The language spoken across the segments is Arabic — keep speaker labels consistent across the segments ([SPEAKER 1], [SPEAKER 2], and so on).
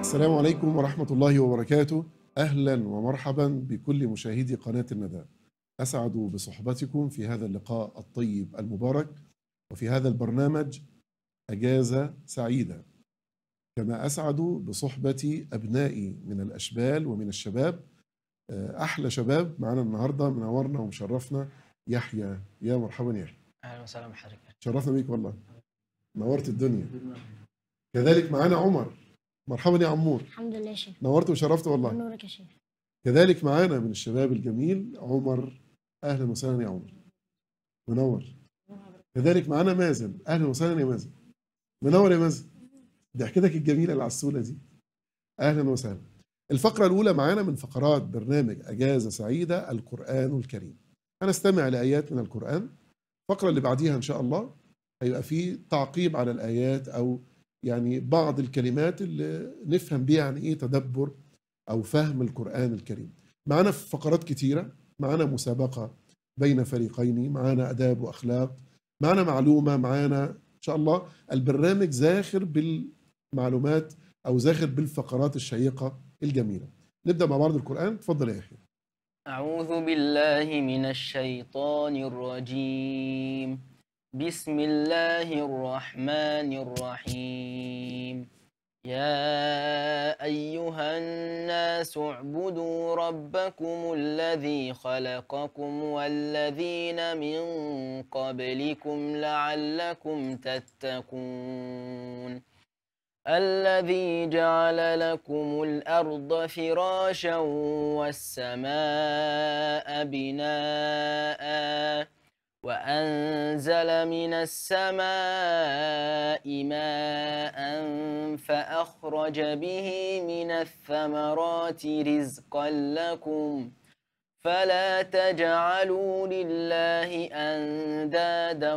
[SPEAKER 1] السلام عليكم ورحمة الله وبركاته أهلا ومرحبا بكل مشاهدي قناة الندى أسعد بصحبتكم في هذا اللقاء الطيب المبارك وفي هذا البرنامج أجازة سعيدة كما أسعد بصحبة أبنائي من الأشبال ومن الشباب أحلى شباب معنا النهاردة منورنا ومشرفنا يحيى يا مرحبا يحيى
[SPEAKER 2] اهلا وسهلا بحضرتك
[SPEAKER 1] شرفنا بيك والله نورت الدنيا كذلك معانا عمر مرحبا يا عمور
[SPEAKER 2] الحمد لله يا شيخ
[SPEAKER 1] نورت وشرفت والله نورك يا شيخ كذلك معانا من الشباب الجميل عمر اهلا وسهلا يا عمر منور كذلك معانا مازن اهلا وسهلا يا مازن منور يا مازن ضحكتك الجميله العسوله دي اهلا وسهلا الفقره الاولى معانا من فقرات برنامج اجازه سعيده القران الكريم هنستمع لايات من القران الفقرة اللي بعديها إن شاء الله هيبقى في تعقيب على الآيات أو يعني بعض الكلمات اللي نفهم بيها يعني إيه تدبر أو فهم القرآن الكريم معانا في فقرات كتيرة معانا مسابقة بين فريقين معانا أداب وأخلاق معانا معلومة معانا إن شاء الله البرنامج زاخر بالمعلومات أو زاخر بالفقرات الشيقة الجميلة نبدأ مع بعض القرآن تفضل يا يحيى
[SPEAKER 2] أعوذ بالله من الشيطان الرجيم بسم الله الرحمن الرحيم يا أيها الناس اعبدوا ربكم الذي خلقكم والذين من قبلكم لعلكم تتقون الذي جعل لكم الأرض فراشا والسماء بناء وأنزل من السماء ماء فأخرج به من الثمرات رزقا لكم فلا تجعلوا لله أندادا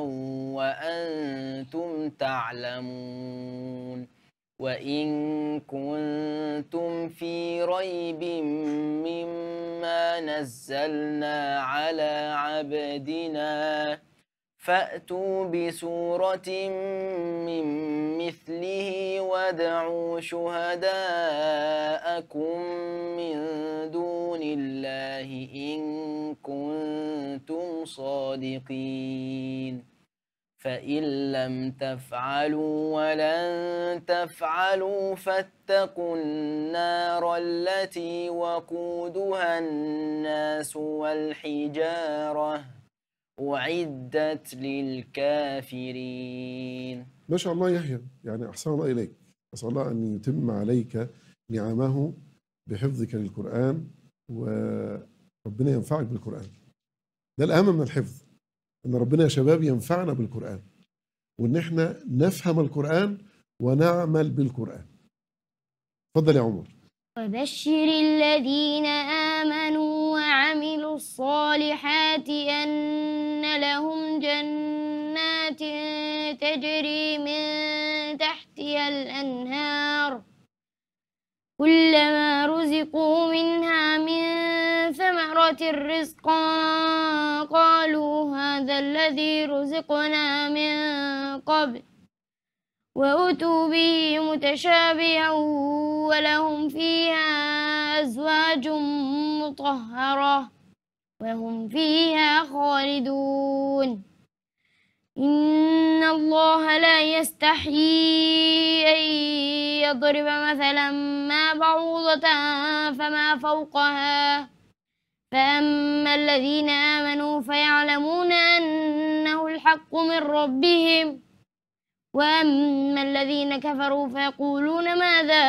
[SPEAKER 2] وأنتم تعلمون وإن كنتم في ريب مما نزلنا على عبدنا فأتوا بسورة من مثله وادعوا شهداءكم من دون الله إن كنتم صادقين فإن لم تفعلوا ولن تفعلوا فاتقوا النار التي وقودها الناس والحجارة أعدت للكافرين
[SPEAKER 1] ما شاء الله يحيى يعني أحسن الله إليك أسأل الله أن يتم عليك نعمه بحفظك للقرآن وربنا ينفعك بالقرآن ده الأهم من الحفظ ان ربنا يا شباب ينفعنا بالقران وان احنا نفهم القران ونعمل بالقران اتفضل يا عمر
[SPEAKER 3] وبشر الذين امنوا وعملوا الصالحات ان لهم جنات تجري من تحتها الانهار كلما رزقوا منها من رزقا قالوا هذا الذي رزقنا من قبل وأتوا به متشابها ولهم فيها أزواج مطهرة وهم فيها خالدون إن الله لا يستحيي أن يضرب مثلا ما بعوضة فما فوقها فأما الذين آمنوا فيعلمون أنه الحق من ربهم وأما الذين كفروا فيقولون ماذا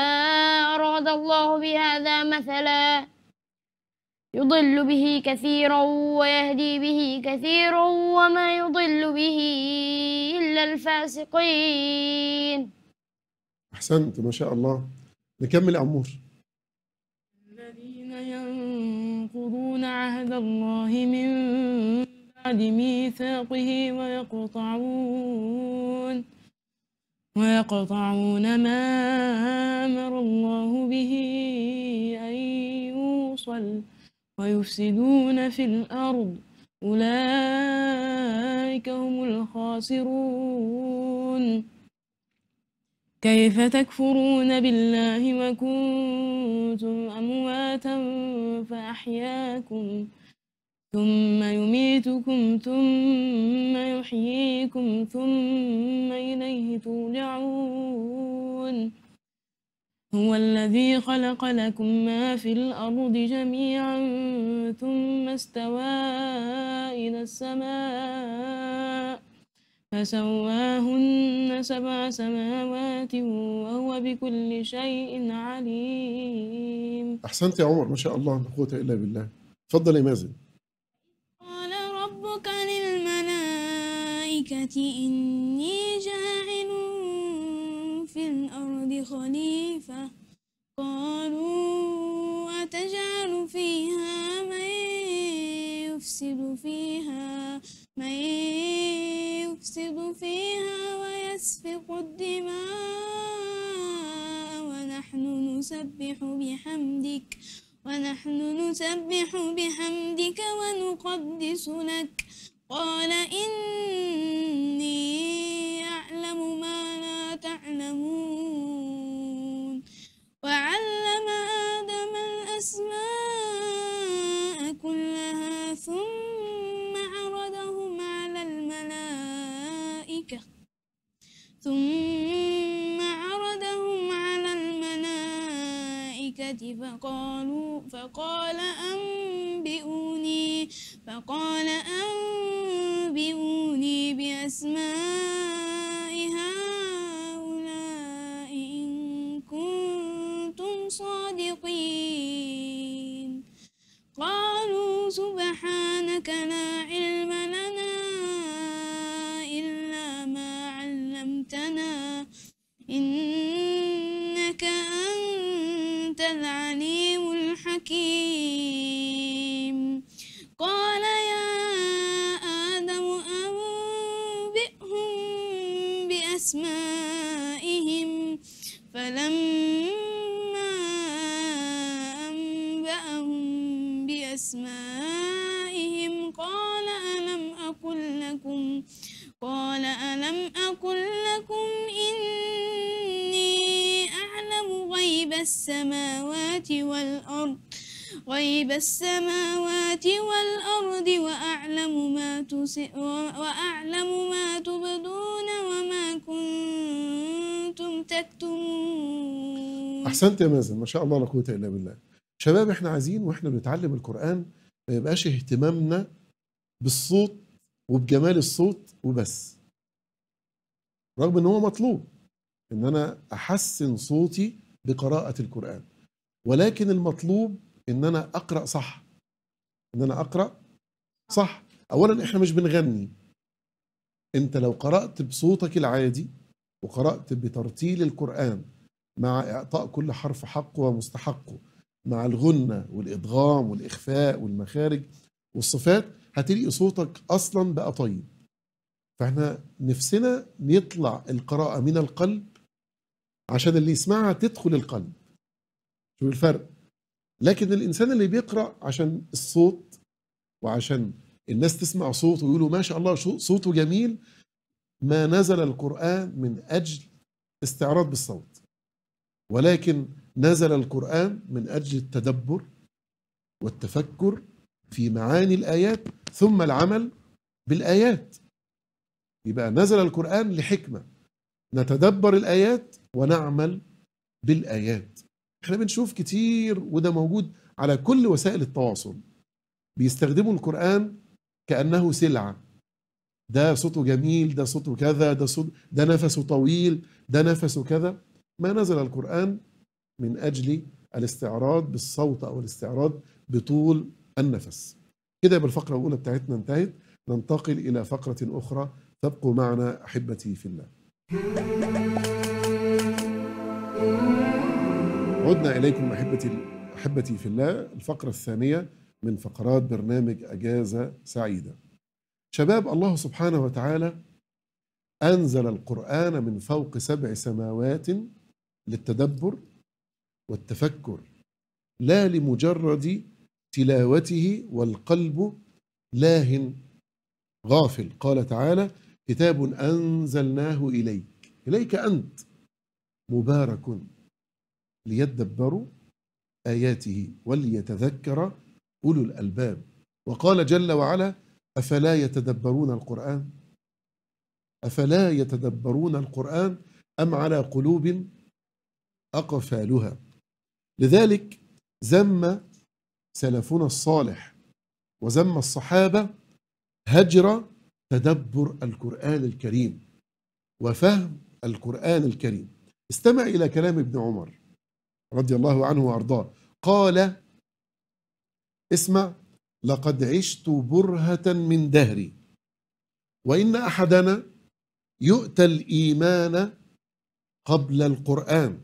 [SPEAKER 3] أراد الله بهذا مثلا يضل به كثيرا ويهدي به كثيرا وما يضل به إلا الفاسقين
[SPEAKER 1] أحسنت ما شاء الله نكمل أمور
[SPEAKER 4] الذين ينظرون ينقضون عهد الله من بعد ميثاقه ويقطعون ويقطعون ما أمر الله به أن يوصل ويفسدون في الأرض أولئك هم الخاسرون كيف تكفرون بالله وكنتم أمواتا فأحياكم ثم يميتكم ثم يحييكم ثم إليه ترجعون هو الذي خلق لكم ما في الأرض جميعا ثم استوى إلى السماء فسواهن سبع سماوات وهو بكل شيء عليم
[SPEAKER 1] أحسنت يا عمر ما شاء الله لا قوة إلا بالله تفضل يا مازن
[SPEAKER 5] قال ربك للملائكة إني جاعل في الأرض خليفة قالوا أتجعل فيها من يفسد فيها من يفسد فيها ويسفق الدماء ونحن نسبح بحمدك ونحن نسبح بحمدك ونقدس لك قال إني أعلم ما لا تعلمون وعلم فقالوا فقال أنبئوني فقال العليم الحكيم قال يا آدم أنبئهم بأسمائهم فلما أنبأهم بأسمائهم قال ألم أقل لكم قال ألم أقل غيب السماوات والأرض غيب السماوات والأرض وأعلم ما تس وأعلم ما تبدون وما كنتم تكتمون
[SPEAKER 1] أحسنت يا مازن ما شاء الله لا قوة إلا بالله شباب احنا عايزين واحنا بنتعلم القرآن ما يبقاش اهتمامنا بالصوت وبجمال الصوت وبس رغم ان هو مطلوب ان انا احسن صوتي بقراءة القرآن ولكن المطلوب ان انا اقرا صح ان انا اقرا صح اولا احنا مش بنغني انت لو قرات بصوتك العادي وقرات بترتيل القران مع اعطاء كل حرف حقه ومستحقه مع الغنه والادغام والاخفاء والمخارج والصفات هتلاقي صوتك اصلا بقى طيب فاحنا نفسنا يطلع القراءه من القلب عشان اللي يسمعها تدخل القلب شوف الفرق لكن الانسان اللي بيقرا عشان الصوت وعشان الناس تسمع صوته ويقولوا ما شاء الله صوته جميل ما نزل القران من اجل استعراض بالصوت ولكن نزل القران من اجل التدبر والتفكر في معاني الايات ثم العمل بالايات يبقى نزل القران لحكمه نتدبر الآيات ونعمل بالآيات احنا بنشوف كتير وده موجود على كل وسائل التواصل بيستخدموا القرآن كأنه سلعة ده صوته جميل ده صوته كذا ده صوت ده نفسه طويل ده نفسه كذا ما نزل القرآن من أجل الاستعراض بالصوت أو الاستعراض بطول النفس كده بالفقرة الأولى بتاعتنا انتهت ننتقل إلى فقرة أخرى تبقوا معنا أحبتي في الله عدنا إليكم أحبتي أحبتي في الله الفقرة الثانية من فقرات برنامج أجازة سعيدة. شباب الله سبحانه وتعالى أنزل القرآن من فوق سبع سماوات للتدبر والتفكر لا لمجرد تلاوته والقلب لاهن غافل قال تعالى كتاب أنزلناه إليك إليك أنت مبارك ليدبروا آياته وليتذكر أولو الألباب وقال جل وعلا أفلا يتدبرون القرآن أفلا يتدبرون القرآن أم على قلوب أقفالها لذلك ذم سلفنا الصالح وذم الصحابة هجر تدبر القرآن الكريم وفهم القرآن الكريم استمع إلى كلام ابن عمر رضي الله عنه وأرضاه قال اسمع لقد عشت برهة من دهري وإن أحدنا يؤتى الإيمان قبل القرآن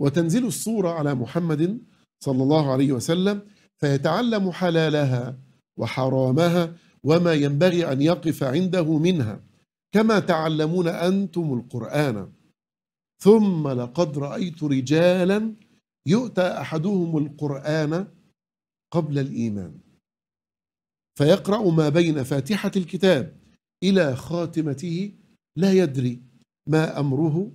[SPEAKER 1] وتنزل الصورة على محمد صلى الله عليه وسلم فيتعلم حلالها وحرامها وما ينبغي أن يقف عنده منها كما تعلمون أنتم القرآن ثم لقد رأيت رجالا يؤتى أحدهم القرآن قبل الإيمان فيقرأ ما بين فاتحة الكتاب إلى خاتمته لا يدري ما أمره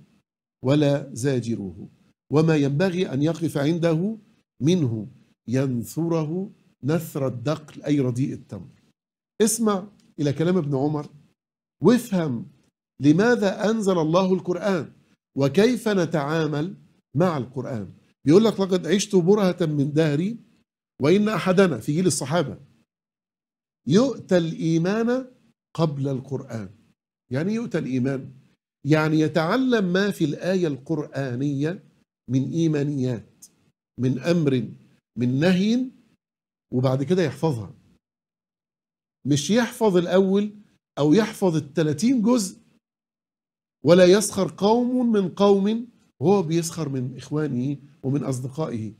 [SPEAKER 1] ولا زاجره وما ينبغي أن يقف عنده منه ينثره نثر الدقل أي رديء التمر اسمع إلى كلام ابن عمر وافهم لماذا أنزل الله القرآن وكيف نتعامل مع القرآن بيقول لك لقد عشت برهة من دهري وإن أحدنا في جيل الصحابة يؤتى الإيمان قبل القرآن يعني يؤتى الإيمان يعني يتعلم ما في الآية القرآنية من إيمانيات من أمر من نهي وبعد كده يحفظها مش يحفظ الأول أو يحفظ ال 30 جزء ولا يسخر قوم من قوم وهو بيسخر من إخوانه ومن أصدقائه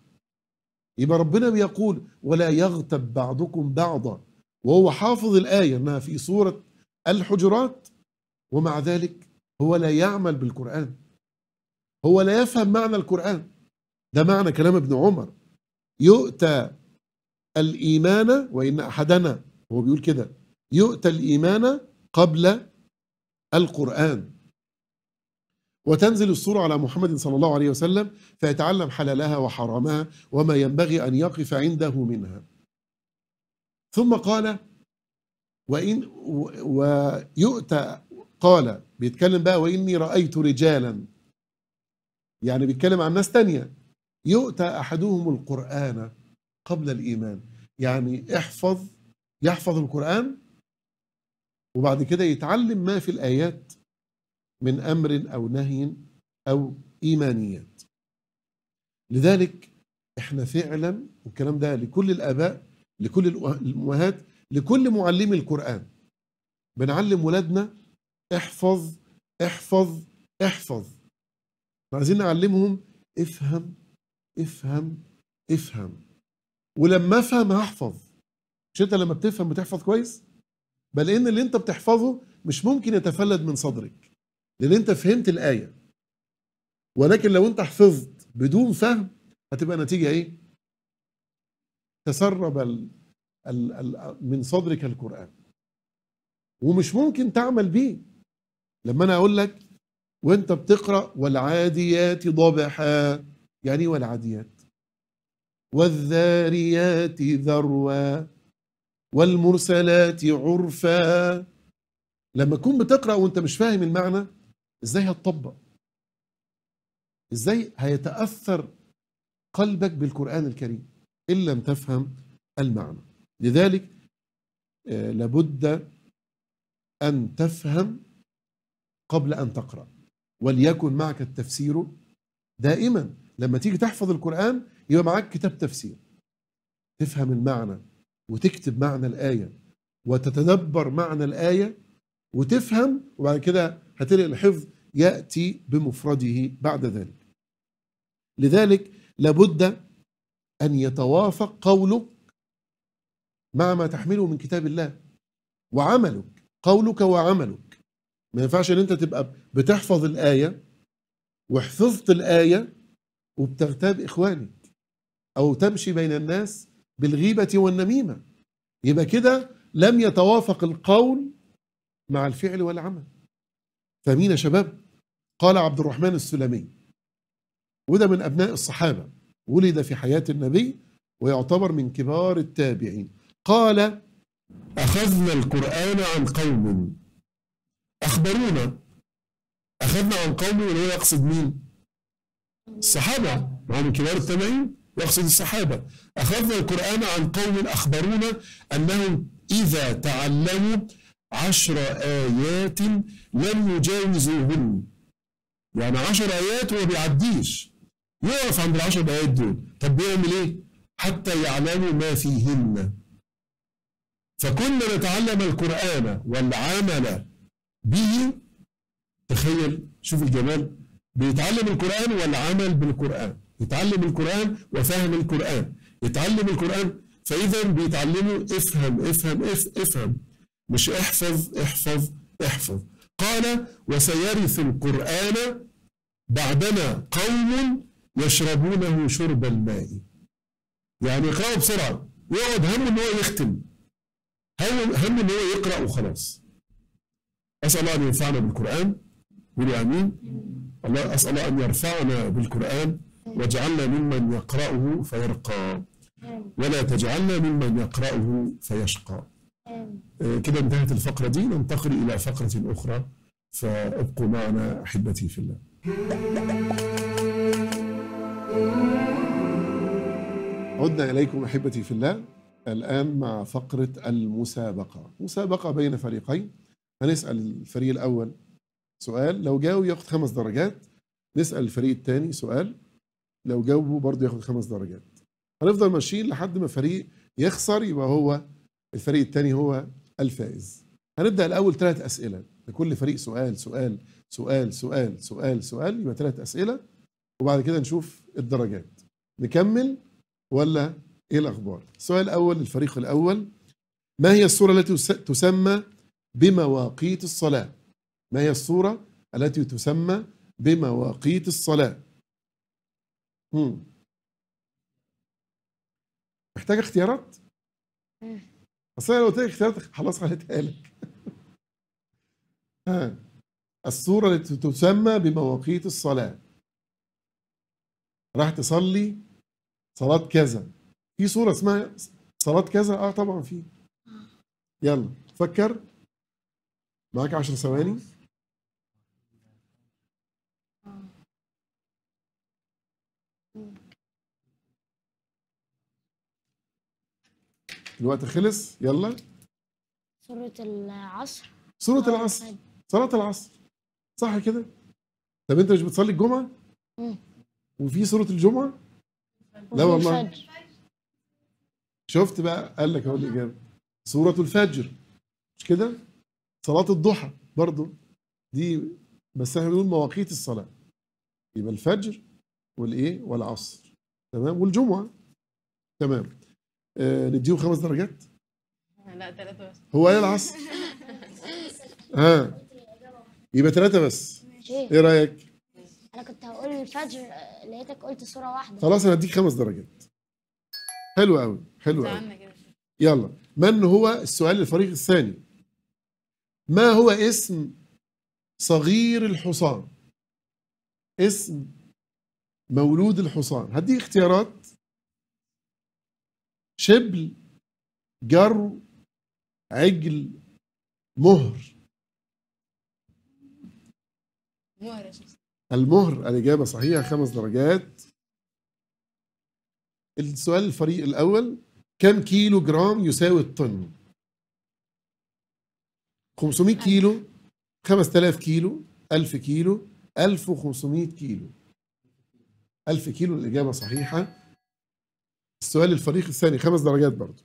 [SPEAKER 1] يبقى ربنا بيقول ولا يغتب بعضكم بعضا وهو حافظ الآية أنها في سورة الحجرات ومع ذلك هو لا يعمل بالقرآن هو لا يفهم معنى القرآن ده معنى كلام ابن عمر يؤتى الإيمان وإن أحدنا هو بيقول كده يؤتى الإيمان قبل القرآن وتنزل الصورة على محمد صلى الله عليه وسلم فيتعلم حلالها وحرامها وما ينبغي أن يقف عنده منها ثم قال وإن ويؤتى قال بيتكلم بقى وإني رأيت رجالا يعني بيتكلم عن ناس تانية يؤتى أحدهم القرآن قبل الإيمان يعني احفظ يحفظ القرآن وبعد كده يتعلم ما في الآيات من أمر أو نهي أو إيمانيات لذلك احنا فعلا والكلام ده لكل الآباء لكل الأمهات لكل معلمي القرآن بنعلم ولادنا احفظ احفظ احفظ عايزين نعلمهم افهم افهم افهم ولما افهم هحفظ مش انت لما بتفهم بتحفظ كويس بل ان اللي انت بتحفظه مش ممكن يتفلد من صدرك لان انت فهمت الايه ولكن لو انت حفظت بدون فهم هتبقى نتيجه ايه تسرب الـ ال ال من صدرك القران ومش ممكن تعمل بيه لما انا اقول لك وانت بتقرا والعاديات ضبحا يعني ايه والعاديات والذاريات ذروا والمرسلات عرفا لما تكون بتقرا وانت مش فاهم المعنى ازاي هتطبق ازاي هيتاثر قلبك بالقران الكريم ان لم تفهم المعنى لذلك آه، لابد ان تفهم قبل ان تقرا وليكن معك التفسير دائما لما تيجي تحفظ القران يبقى معك كتاب تفسير تفهم المعنى وتكتب معنى الآية وتتدبر معنى الآية وتفهم وبعد كده هتلاقي الحفظ يأتي بمفرده بعد ذلك لذلك لابد أن يتوافق قولك مع ما تحمله من كتاب الله وعملك قولك وعملك ما ينفعش ان انت تبقى بتحفظ الآية وحفظت الآية وبتغتاب إخوانك أو تمشي بين الناس بالغيبة والنميمة يبقى كده لم يتوافق القول مع الفعل والعمل فمين يا شباب قال عبد الرحمن السلمي وده من أبناء الصحابة ولد في حياة النبي ويعتبر من كبار التابعين
[SPEAKER 6] قال أخذنا القرآن عن قوم أخبرونا أخذنا عن قوم ولا يقصد مين الصحابة وهم كبار التابعين يقصد الصحابة أخذنا القرآن عن قوم أخبرونا أنهم إذا تعلموا عشر آيات لم يجاوزوهن يعني عشر آيات وما بيعديش يقف عند العشر آيات دول طب بيعمل إيه؟ حتى يعلموا ما فيهن فكنا نتعلم القرآن والعمل به تخيل شوف الجمال بيتعلم القرآن والعمل بالقرآن يتعلم القرآن وفهم القرآن يتعلم القرآن فإذا بيتعلموا افهم افهم اف افهم مش احفظ احفظ احفظ قال وسيرث القرآن بعدنا قوم يشربونه شرب الماء يعني يقرأوا بسرعة يقعد هم ان هو يختم هم, هم ان هو يقرأ وخلاص أسأل الله أن ينفعنا بالقرآن قولوا آمين الله أسأل الله أن يرفعنا بالقرآن واجعلنا ممن يقرأه فيرقى ولا تجعلنا ممن يقرأه فيشقى آه، كده انتهت الفقرة دي ننتقل إلى فقرة أخرى فابقوا معنا أحبتي في الله
[SPEAKER 1] عدنا إليكم أحبتي في الله الآن مع فقرة المسابقة مسابقة بين فريقين هنسأل الفريق الأول سؤال لو جاوا ياخد خمس درجات نسأل الفريق الثاني سؤال لو جاوبه برضه ياخد خمس درجات هنفضل ماشيين لحد ما فريق يخسر يبقى هو الفريق الثاني هو الفائز هنبدا الاول ثلاث اسئله لكل فريق سؤال سؤال سؤال سؤال سؤال سؤال يبقى ثلاث اسئله وبعد كده نشوف الدرجات نكمل ولا ايه الاخبار السؤال الاول للفريق الاول ما هي الصوره التي تسمى بمواقيت الصلاه ما هي الصوره التي تسمى بمواقيت الصلاه مم. محتاج اختيارات؟ اصل انا لو قلت لك اختيارات خلاص خليتها لك. ها الصورة التي تسمى بمواقيت الصلاة. راح تصلي صلاة كذا. في صورة اسمها صلاة كذا؟ اه طبعا في. آه. يلا فكر معاك 10 ثواني. الوقت خلص يلا
[SPEAKER 3] سورة العصر
[SPEAKER 1] سورة اه، العصر طيب. صلاة العصر صح كده طب انت مش بتصلي الجمعة وفي سورة الجمعة لا والله شفت بقى قال لك اهو الاجابة سورة الفجر مش كده صلاة الضحى برضو دي بس احنا بنقول مواقيت الصلاة يبقى الفجر والايه والعصر تمام والجمعة تمام آه، نديهم خمس درجات؟
[SPEAKER 3] لا ثلاثة بس
[SPEAKER 1] هو ايه العصر؟ ها يبقى ثلاثة بس ايه رأيك؟
[SPEAKER 3] انا كنت هقول الفجر لقيتك قلت صورة واحدة
[SPEAKER 1] خلاص انا هديك خمس درجات حلو قوي حلو قوي يلا من هو السؤال للفريق الثاني ما هو اسم صغير الحصان اسم مولود الحصان هدي اختيارات شبل جرو عجل مهر مهر المهر الإجابة صحيحة خمس درجات السؤال الفريق الأول كم كيلو جرام يساوي الطن 500 كيلو 5000 كيلو 1000 كيلو 1500 كيلو 1000 كيلو الإجابة صحيحة السؤال الفريق الثاني خمس درجات برضه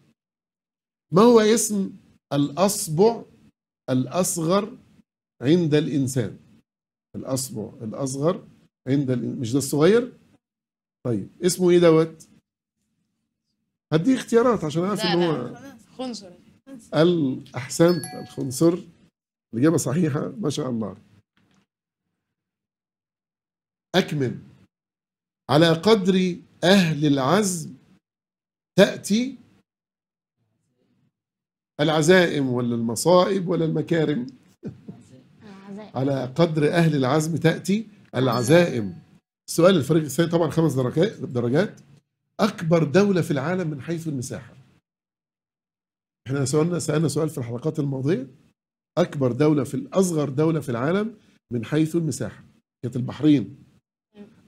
[SPEAKER 1] ما هو اسم الأصبع الأصغر عند الإنسان الأصبع الأصغر عند ال... مش ده الصغير طيب اسمه ايه دوت هديه اختيارات عشان اعرف ان هو خنصر احسنت الخنصر الاجابه صحيحه ما شاء الله اكمل على قدر اهل العزم تأتي العزائم ولا المصائب ولا المكارم على قدر أهل العزم تأتي العزائم السؤال الفريق الثاني طبعا خمس درجات أكبر دولة في العالم من حيث المساحة احنا سألنا سألنا سؤال في الحلقات الماضية أكبر دولة في الأصغر دولة في العالم من حيث المساحة كانت البحرين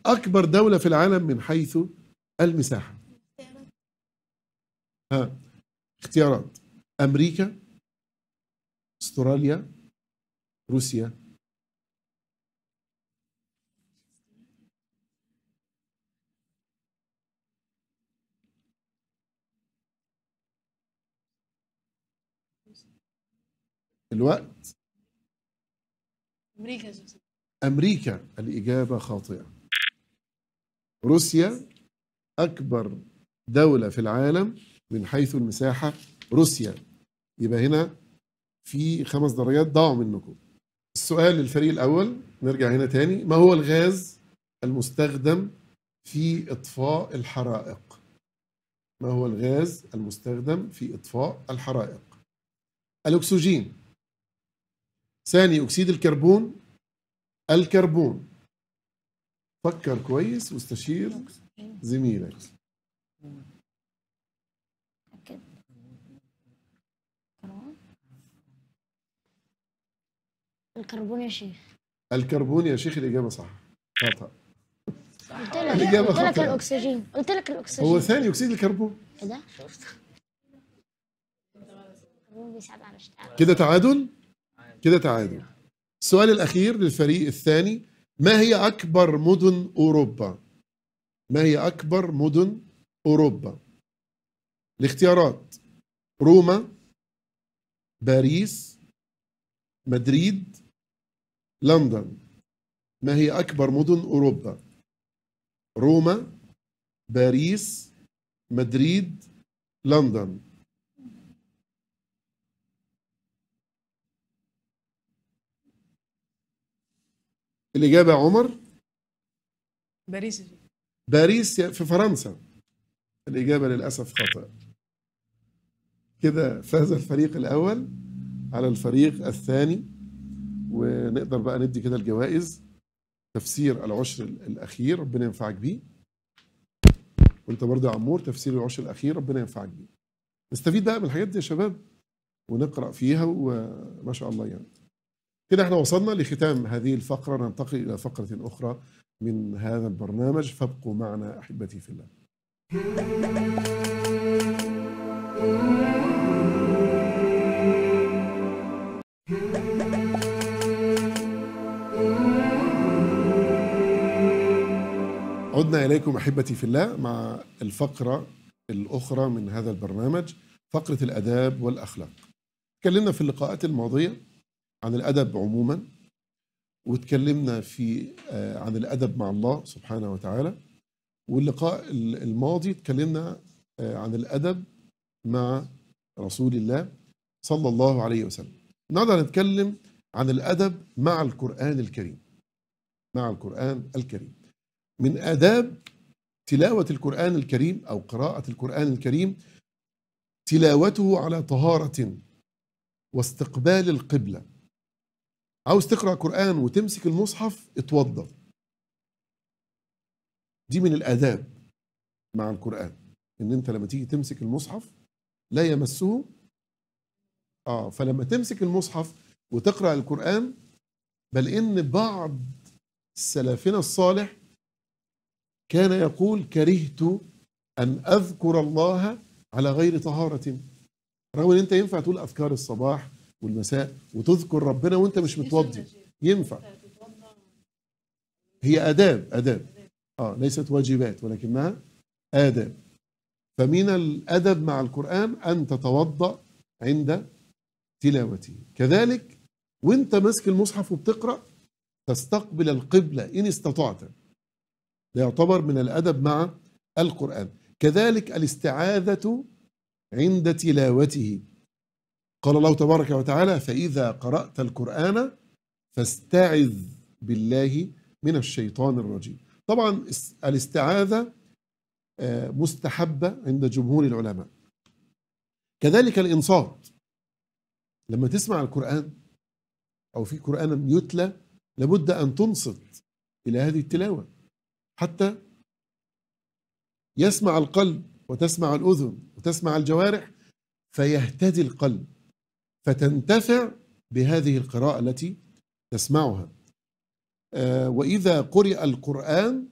[SPEAKER 1] أكبر دولة في العالم من حيث المساحة ها اختيارات امريكا استراليا روسيا الوقت امريكا امريكا الاجابه خاطئه روسيا اكبر دوله في العالم من حيث المساحة روسيا يبقى هنا في خمس درجات ضاعوا منكم السؤال للفريق الأول نرجع هنا تاني ما هو الغاز المستخدم في إطفاء الحرائق ما هو الغاز المستخدم في إطفاء الحرائق الأكسجين ثاني أكسيد الكربون الكربون فكر كويس واستشير زميلك
[SPEAKER 3] الكربون يا شيخ
[SPEAKER 1] الكربون يا شيخ الإجابة صح خطأ
[SPEAKER 3] قلت لك قلت لك الأكسجين قلت لك الأكسجين هو ثاني أكسيد الكربون إيه كده
[SPEAKER 1] تعادل كده تعادل السؤال الأخير للفريق الثاني ما هي أكبر مدن أوروبا؟ ما هي أكبر مدن أوروبا؟ الاختيارات روما باريس مدريد لندن ما هي أكبر مدن أوروبا روما باريس مدريد لندن الإجابة عمر باريس باريس في فرنسا الإجابة للأسف خطأ كده فاز الفريق الأول على الفريق الثاني ونقدر بقى ندي كده الجوائز تفسير العشر الاخير ربنا ينفعك بيه وانت برضه يا عمور تفسير العشر الاخير ربنا ينفعك بيه نستفيد بقى من الحاجات دي يا شباب ونقرا فيها وما شاء الله يعني كده احنا وصلنا لختام هذه الفقره ننتقل الى فقره اخرى من هذا البرنامج فابقوا معنا احبتي في الله عدنا إليكم أحبتي في الله مع الفقرة الأخرى من هذا البرنامج فقرة الأداب والأخلاق تكلمنا في اللقاءات الماضية عن الأدب عموما وتكلمنا في آه، عن الأدب مع الله سبحانه وتعالى واللقاء الماضي تكلمنا آه، عن الأدب مع رسول الله صلى الله عليه وسلم النهارده هنتكلم عن الأدب مع القرآن الكريم مع القرآن الكريم من آداب تلاوة القرآن الكريم أو قراءة القرآن الكريم تلاوته على طهارة واستقبال القبلة عاوز تقرأ قرآن وتمسك المصحف اتوضى دي من الآداب مع القرآن إن أنت لما تيجي تمسك المصحف لا يمسه آه فلما تمسك المصحف وتقرأ القرآن بل إن بعض سلفنا الصالح كان يقول كرهت أن أذكر الله على غير طهارة رغم أن أنت ينفع تقول أذكار الصباح والمساء وتذكر ربنا وأنت مش متوضي ينفع هي آداب آداب آه ليست واجبات ولكنها آداب فمن الأدب مع القرآن أن تتوضأ عند تلاوته كذلك وانت ماسك المصحف وبتقرأ تستقبل القبلة إن استطعت يعتبر من الأدب مع القرآن كذلك الاستعاذة عند تلاوته قال الله تبارك وتعالى فإذا قرأت القرآن فاستعذ بالله من الشيطان الرجيم طبعا الاستعاذة آه، مستحبة عند جمهور العلماء كذلك الإنصات لما تسمع القرآن أو في قرآن يتلى لابد أن تنصت إلى هذه التلاوة حتى يسمع القلب وتسمع الأذن وتسمع الجوارح فيهتدي القلب فتنتفع بهذه القراءة التي تسمعها آه، وإذا قرئ القرآن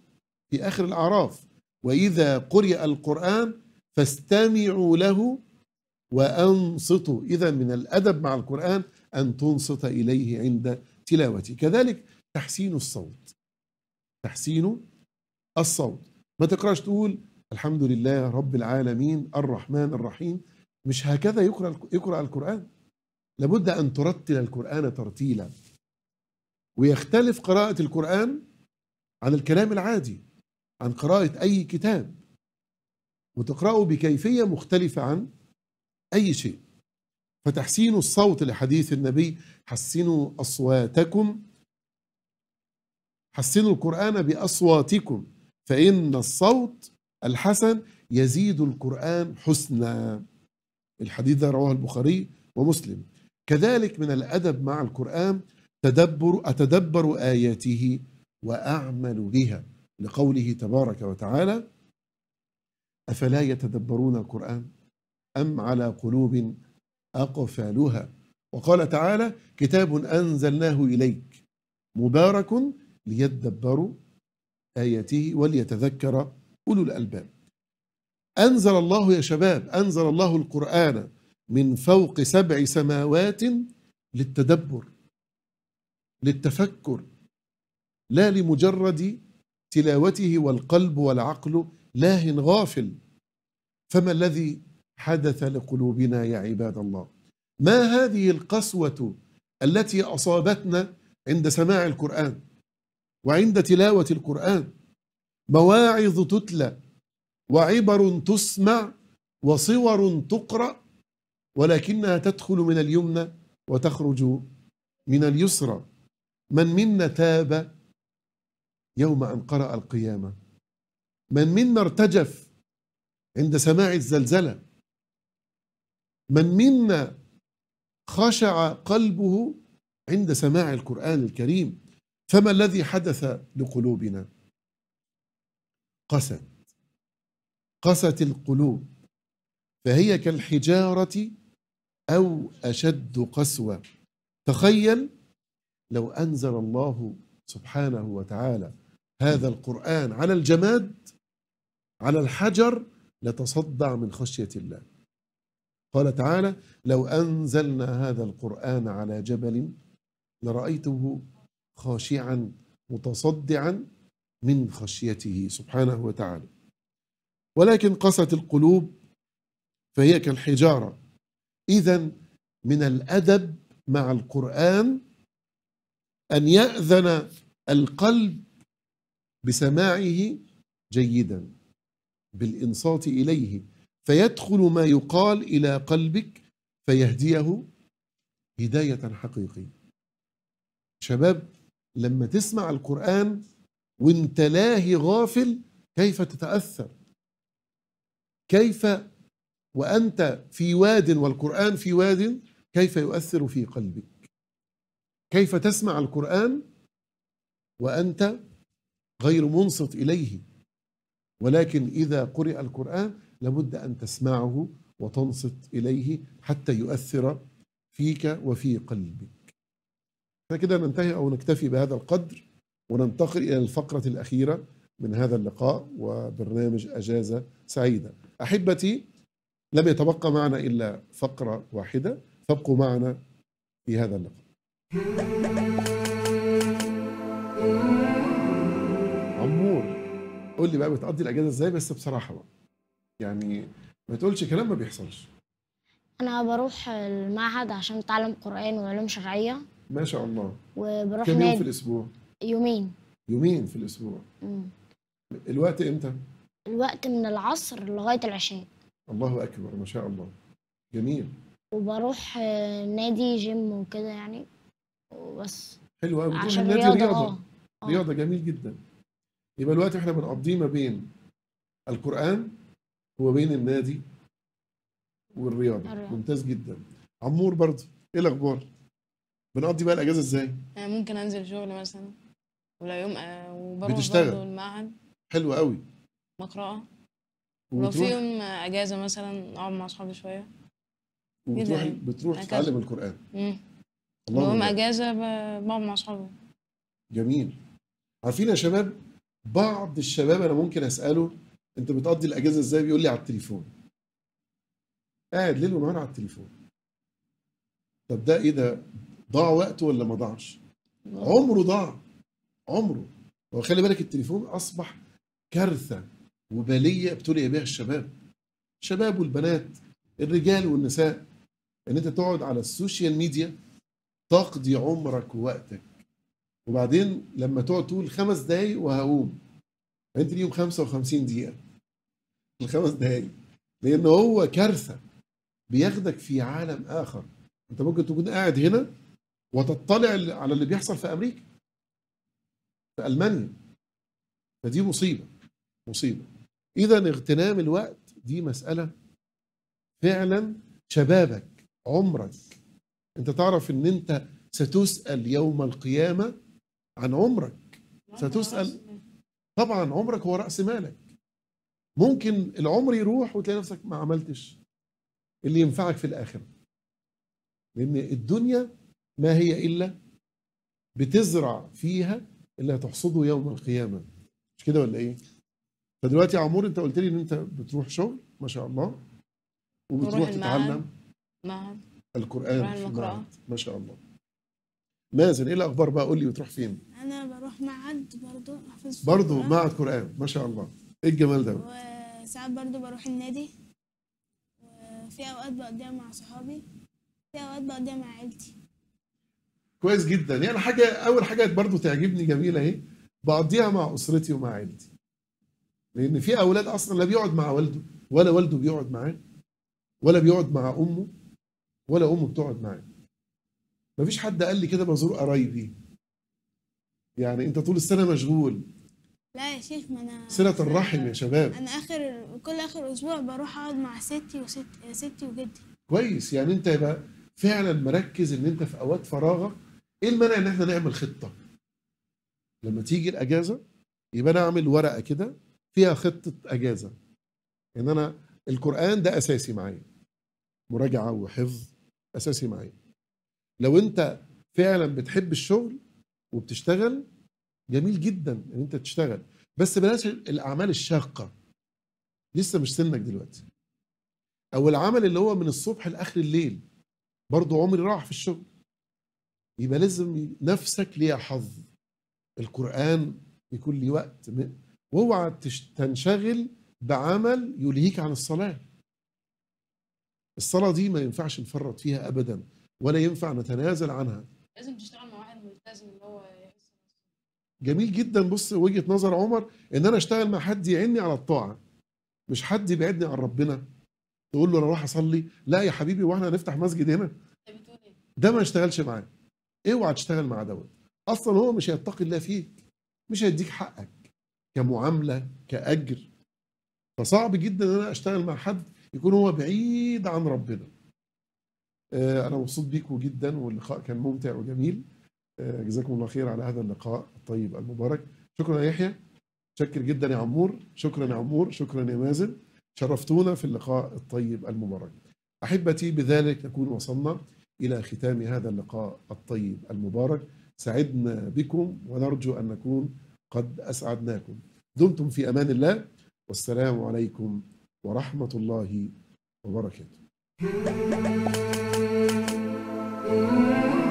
[SPEAKER 1] في آخر الأعراف وإذا قرئ القرآن فاستمعوا له وأنصتوا إذا من الأدب مع القرآن أن تنصت إليه عند تلاوته كذلك تحسين الصوت تحسين الصوت ما تقراش تقول الحمد لله رب العالمين الرحمن الرحيم مش هكذا يقرأ, يقرأ القرآن لابد أن ترتل القرآن ترتيلا ويختلف قراءة القرآن عن الكلام العادي عن قراءة أي كتاب وتقرأه بكيفية مختلفة عن أي شيء فتحسين الصوت لحديث النبي حسنوا أصواتكم حسنوا القرآن بأصواتكم فإن الصوت الحسن يزيد القرآن حسنا الحديث ده رواه البخاري ومسلم كذلك من الأدب مع القرآن تدبر أتدبر آياته وأعمل بها لقوله تبارك وتعالى أفلا يتدبرون القرآن أم على قلوب أقفالها وقال تعالى كتاب أنزلناه إليك مبارك ليدبروا آياته وليتذكر أولو الألباب أنزل الله يا شباب أنزل الله القرآن من فوق سبع سماوات للتدبر للتفكر لا لمجرد تلاوته والقلب والعقل لاه غافل فما الذي حدث لقلوبنا يا عباد الله ما هذه القسوة التي أصابتنا عند سماع القرآن وعند تلاوة القرآن مواعظ تتلى وعبر تسمع وصور تقرأ ولكنها تدخل من اليمنى وتخرج من اليسرى من منا تاب يوم أن قرأ القيامة من منا ارتجف عند سماع الزلزلة من منا خشع قلبه عند سماع القرآن الكريم فما الذي حدث لقلوبنا قست قست القلوب فهي كالحجارة أو أشد قسوة تخيل لو أنزل الله سبحانه وتعالى هذا القرآن على الجماد على الحجر لتصدع من خشية الله قال تعالى لو أنزلنا هذا القرآن على جبل لرأيته خاشعا متصدعا من خشيته سبحانه وتعالى ولكن قست القلوب فهي كالحجارة إذا من الأدب مع القرآن أن يأذن القلب بسماعه جيدا بالإنصات إليه فيدخل ما يقال إلى قلبك فيهديه هداية حقيقية شباب لما تسمع القرآن وانت لاهي غافل كيف تتأثر كيف وأنت في واد والقرآن في واد كيف يؤثر في قلبك كيف تسمع القرآن وأنت غير منصت إليه ولكن إذا قرئ القرآن لابد أن تسمعه وتنصت إليه حتى يؤثر فيك وفي قلبك احنا كده ننتهي أو نكتفي بهذا القدر وننتقل إلى الفقرة الأخيرة من هذا اللقاء وبرنامج أجازة سعيدة أحبتي لم يتبقى معنا إلا فقرة واحدة فابقوا معنا في هذا اللقاء عمور قول لي بقى بتقضي الأجازة إزاي بس بصراحة بقى يعني ما تقولش كلام ما بيحصلش
[SPEAKER 3] أنا بروح المعهد عشان أتعلم قرآن وعلوم شرعية
[SPEAKER 1] ما شاء الله
[SPEAKER 3] وبروح كم يوم في الاسبوع؟ يومين
[SPEAKER 1] يومين في الاسبوع مم. الوقت امتى؟
[SPEAKER 3] الوقت من العصر لغايه العشاء
[SPEAKER 1] الله اكبر ما شاء الله جميل
[SPEAKER 3] وبروح آه، نادي جيم وكده يعني وبس
[SPEAKER 1] حلو قوي عشان نادي رياضه رياضه, آه. رياضة جميل جدا يبقى الوقت احنا بنقضيه ما بين القران هو بين النادي والرياضه ممتاز جدا عمور برضه ايه الاخبار؟ بنقضي بقى الاجازه ازاي؟
[SPEAKER 4] آه، ممكن انزل شغل مثلا ولا يوم آه، وبروح بتشتغل. المعهد حلو قوي مقرأة ولو في يوم آه، اجازة مثلا اقعد مع اصحابي شوية وبتروح يعني. بتروح تتعلم القران امم يوم اجازة بقعد مع اصحابي
[SPEAKER 1] جميل عارفين يا شباب بعض الشباب انا ممكن اساله انت بتقضي الاجازه ازاي بيقول لي على التليفون قاعد ليل ونهار على التليفون طب ده ايه ده ضاع وقته ولا ما ضاعش؟ عمره ضاع عمره وخلي بالك التليفون اصبح كارثه وباليه ابتلي بها الشباب الشباب والبنات الرجال والنساء ان انت تقعد على السوشيال ميديا تقضي عمرك ووقتك وبعدين لما تقعد تقول خمس دقايق وهقوم انت اليوم 55 دقيقه الخمس دقايق لان هو كارثه بياخدك في عالم اخر انت ممكن تكون قاعد هنا وتطلع على اللي بيحصل في امريكا في المانيا فدي مصيبه مصيبه اذا اغتنام الوقت دي مساله فعلا شبابك عمرك انت تعرف ان انت ستسال يوم القيامه عن عمرك ستسال طبعا عمرك هو راس مالك ممكن العمر يروح وتلاقي نفسك ما عملتش اللي ينفعك في الاخره لان الدنيا ما هي إلا بتزرع فيها اللي هتحصده يوم القيامة مش كده ولا إيه؟ فدلوقتي يا عمور أنت قلت لي إن أنت بتروح شغل ما شاء الله وبتروح تتعلم معهد القرآن في المعهد ما شاء الله مازن إيه الأخبار بقى قول لي بتروح فين؟
[SPEAKER 5] أنا بروح معهد برضه أحفظ برضه معهد
[SPEAKER 1] قرآن ما شاء الله إيه الجمال ده؟
[SPEAKER 5] وساعات برضه بروح النادي وفي أوقات بقضيها مع صحابي في أوقات بقضيها مع عيلتي
[SPEAKER 1] كويس جدا يعني حاجه اول حاجه برضو تعجبني جميله اهي بقضيها مع اسرتي ومع عيلتي لان في اولاد اصلا لا بيقعد مع والده ولا والده بيقعد معاه ولا بيقعد مع امه ولا امه بتقعد معاه مفيش حد قال لي كده بزور قرايبي يعني انت طول السنه مشغول
[SPEAKER 5] لا يا شيخ ما انا
[SPEAKER 1] صله الرحم يا شباب انا
[SPEAKER 5] اخر كل اخر اسبوع بروح اقعد مع ستي وست ستي وجدي
[SPEAKER 1] كويس يعني انت يبقى فعلا مركز ان انت في اوقات فراغك ايه المانع ان احنا نعمل خطه لما تيجي الاجازه يبقى انا اعمل ورقه كده فيها خطه اجازه ان انا القران ده اساسي معايا مراجعه وحفظ اساسي معايا لو انت فعلا بتحب الشغل وبتشتغل جميل جدا ان انت تشتغل بس بلاش الاعمال الشاقه لسه مش سنك دلوقتي او العمل اللي هو من الصبح لاخر الليل برضه عمري راح في الشغل يبقى لازم نفسك ليها حظ القرآن في كل وقت واوعى تنشغل بعمل يلهيك عن الصلاة الصلاة دي ما ينفعش نفرط فيها أبدا ولا ينفع نتنازل عنها
[SPEAKER 4] لازم تشتغل مع واحد ملتزم اللي هو
[SPEAKER 1] جميل جدا بص وجهة نظر عمر ان انا اشتغل مع حد يعني على الطاعة مش حد يبعدني عن ربنا تقول له انا اروح اصلي لا يا حبيبي واحنا هنفتح مسجد هنا إيه؟ ده ما اشتغلش معاه اوعى تشتغل مع دوت اصلا هو مش هيتقي الله فيك مش هيديك حقك كمعامله كاجر فصعب جدا ان انا اشتغل مع حد يكون هو بعيد عن ربنا آه، انا مبسوط بيكم جدا واللقاء كان ممتع وجميل آه، جزاكم الله خير على هذا اللقاء الطيب المبارك شكرا يا يحيى شكر جدا يا عمور شكرا يا عمور شكرا يا مازن شرفتونا في اللقاء الطيب المبارك احبتي بذلك نكون وصلنا إلى ختام هذا اللقاء الطيب المبارك سعدنا بكم ونرجو أن نكون قد أسعدناكم دمتم في أمان الله والسلام عليكم ورحمة الله
[SPEAKER 6] وبركاته